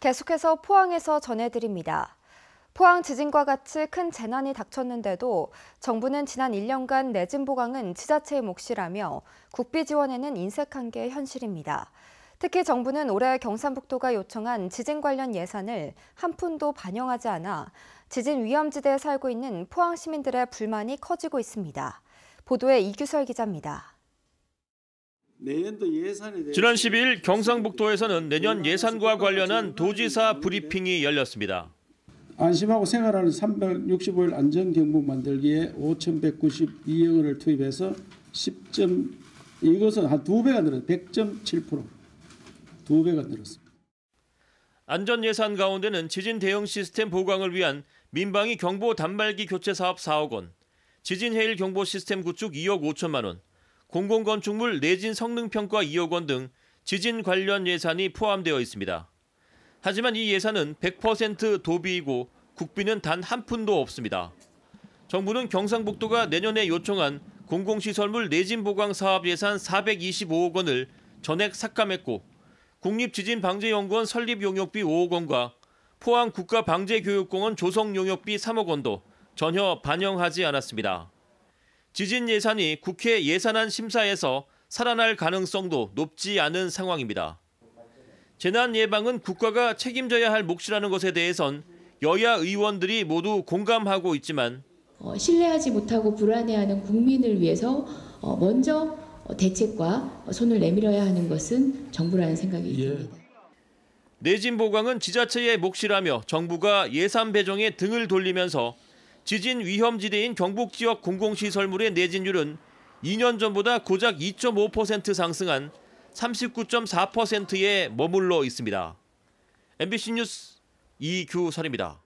계속해서 포항에서 전해드립니다. 포항 지진과 같이 큰 재난이 닥쳤는데도 정부는 지난 1년간 내진 보강은 지자체의 몫이라며 국비 지원에는 인색한 게 현실입니다. 특히 정부는 올해 경산북도가 요청한 지진 관련 예산을 한 푼도 반영하지 않아 지진 위험지대에 살고 있는 포항 시민들의 불만이 커지고 있습니다. 보도에 이규설 기자입니다. 지난 12일 경상북도에서는 내년 예산과 관련한 도지사 브리핑이 열렸습니다. 안심하고 생활하는 365일 안전경북 만들기에 5,192억 원을 투입해서 10점 이것은 한 두 배가 늘었 100.7%. 두 배가 늘었습니다. 안전 예산 가운데는 지진 대응 시스템 보강을 위한 민방위 경보 단말기 교체 사업 4억 원, 지진 해일 경보 시스템 구축 2억 5천만 원, 공공건축물 내진 성능평가 2억 원 등 지진 관련 예산이 포함되어 있습니다. 하지만 이 예산은 100% 도비이고 국비는 단 한 푼도 없습니다. 정부는 경상북도가 내년에 요청한 공공시설물 내진 보강 사업 예산 425억 원을 전액 삭감했고 국립지진방재연구원 설립 용역비 5억 원과 포항 국가방재교육공원 조성 용역비 3억 원도 전혀 반영하지 않았습니다. 지진 예산이 국회 예산안 심사에서 살아날 가능성도 높지 않은 상황입니다. 재난 예방은 국가가 책임져야 할 몫이라는 것에 대해선 여야 의원들이 모두 공감하고 있지만 어, 신뢰하지 못하고 불안해하는 국민을 위해서 어, 먼저 대책과 손을 내밀어야 하는 것은 정부라는 생각이 예. 듭니다. 내진 보강은 지자체의 몫이라며 정부가 예산 배정에 등을 돌리면서 지진 위험지대인 경북 지역 공공시설물의 내진율은 2년 전보다 고작 2.5% 상승한 39.4%에 머물러 있습니다. MBC 뉴스 이규설입니다.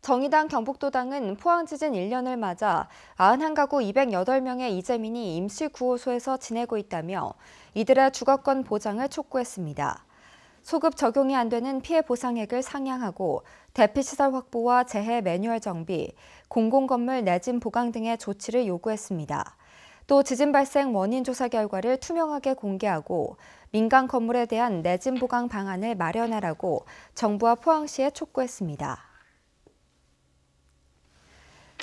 정의당 경북도당은 포항지진 1년을 맞아 91가구 208명의 이재민이 임시 구호소에서 지내고 있다며 이들의 주거권 보장을 촉구했습니다. 소급 적용이 안 되는 피해 보상액을 상향하고 대피시설 확보와 재해 매뉴얼 정비, 공공건물 내진 보강 등의 조치를 요구했습니다. 또 지진 발생 원인 조사 결과를 투명하게 공개하고 민간 건물에 대한 내진 보강 방안을 마련하라고 정부와 포항시에 촉구했습니다.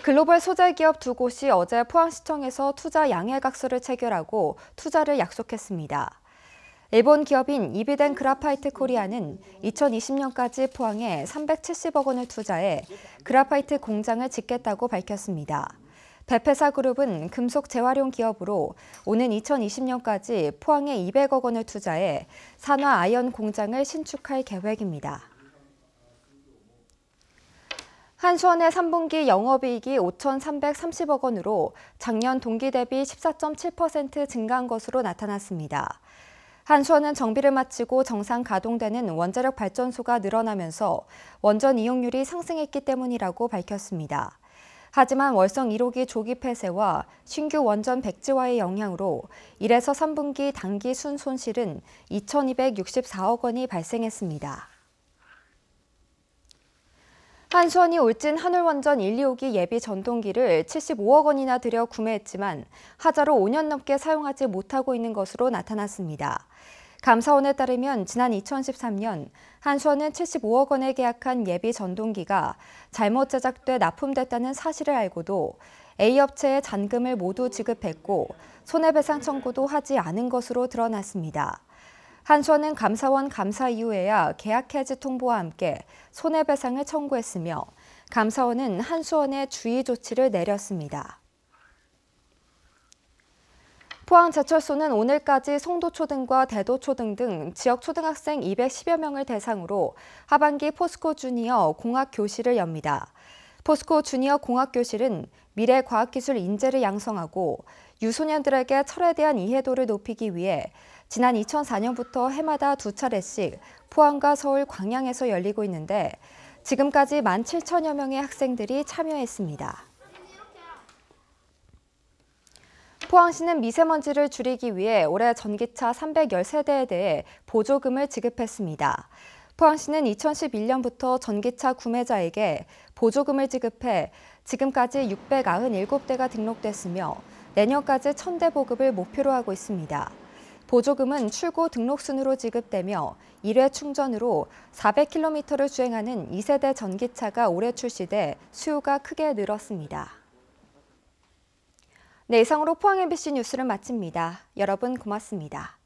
글로벌 소재 기업 두 곳이 어제 포항시청에서 투자 양해각서를 체결하고 투자를 약속했습니다. 일본 기업인 이비덴 그라파이트 코리아는 2020년까지 포항에 370억 원을 투자해 그라파이트 공장을 짓겠다고 밝혔습니다. 대패사 그룹은 금속 재활용 기업으로 오는 2020년까지 포항에 200억 원을 투자해 산화 아연 공장을 신축할 계획입니다. 한수원의 3분기 영업이익이 5,330억 원으로 작년 동기 대비 14.7% 증가한 것으로 나타났습니다. 한수원은 정비를 마치고 정상 가동되는 원자력 발전소가 늘어나면서 원전 이용률이 상승했기 때문이라고 밝혔습니다. 하지만 월성 1호기 조기 폐쇄와 신규 원전 백지화의 영향으로 1에서 3분기 단기 순 손실은 2,264억 원이 발생했습니다. 한수원이 울진 한울원전 1, 2호기 예비 전동기를 75억 원이나 들여 구매했지만 하자로 5년 넘게 사용하지 못하고 있는 것으로 나타났습니다. 감사원에 따르면 지난 2013년 한수원은 75억 원에 계약한 예비 전동기가 잘못 제작돼 납품됐다는 사실을 알고도 A업체에 잔금을 모두 지급했고 손해배상 청구도 하지 않은 것으로 드러났습니다. 한수원은 감사원 감사 이후에야 계약 해지 통보와 함께 손해배상을 청구했으며 감사원은 한수원에 주의 조치를 내렸습니다. 포항제철소는 오늘까지 송도초등과 대도초등 등 지역 초등학생 210여 명을 대상으로 하반기 포스코 주니어 공학 교실을 엽니다. 포스코 주니어 공학교실은 미래 과학기술 인재를 양성하고 유소년들에게 철에 대한 이해도를 높이기 위해 지난 2004년부터 해마다 두 차례씩 포항과 서울 광양에서 열리고 있는데 지금까지 1 7 0 0 0여 명의 학생들이 참여했습니다. 포항시는 미세먼지를 줄이기 위해 올해 전기차 3 1 0세대에 대해 보조금을 지급했습니다. 포항시는 2011년부터 전기차 구매자에게 보조금을 지급해 지금까지 697대가 등록됐으며 내년까지 1000대 보급을 목표로 하고 있습니다. 보조금은 출고 등록 순으로 지급되며 1회 충전으로 400km를 주행하는 2세대 전기차가 올해 출시돼 수요가 크게 늘었습니다. 네, 이상으로 포항 MBC 뉴스를 마칩니다. 여러분 고맙습니다.